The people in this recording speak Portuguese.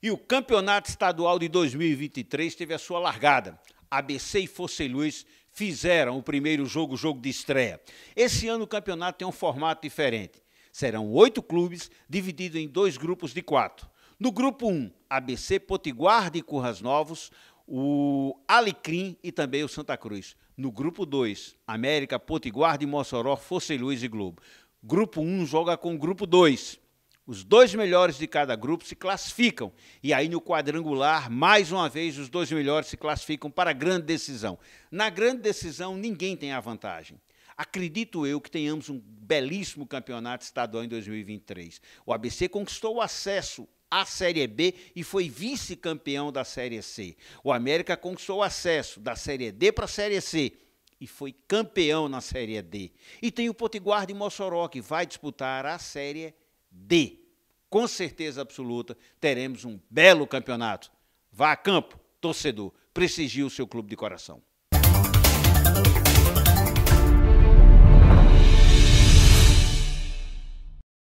E o Campeonato Estadual de 2023 teve a sua largada. ABC e Força Luz fizeram o primeiro jogo, jogo de estreia. Esse ano o campeonato tem um formato diferente. Serão oito clubes, divididos em dois grupos de quatro. No grupo 1, um, ABC, Potiguar de Curras Novos, o Alecrim e também o Santa Cruz. No grupo 2, América, Potiguar de Mossoró, Força e Luz e Globo. Grupo 1 um joga com o grupo 2. Os dois melhores de cada grupo se classificam. E aí, no quadrangular, mais uma vez, os dois melhores se classificam para a grande decisão. Na grande decisão, ninguém tem a vantagem. Acredito eu que tenhamos um belíssimo campeonato estadual em 2023. O ABC conquistou o acesso à Série B e foi vice-campeão da Série C. O América conquistou o acesso da Série D para a Série C e foi campeão na Série D. E tem o Potiguar de Mossoró, que vai disputar a Série D D. Com certeza absoluta, teremos um belo campeonato. Vá a campo, torcedor, prestigie o seu clube de coração.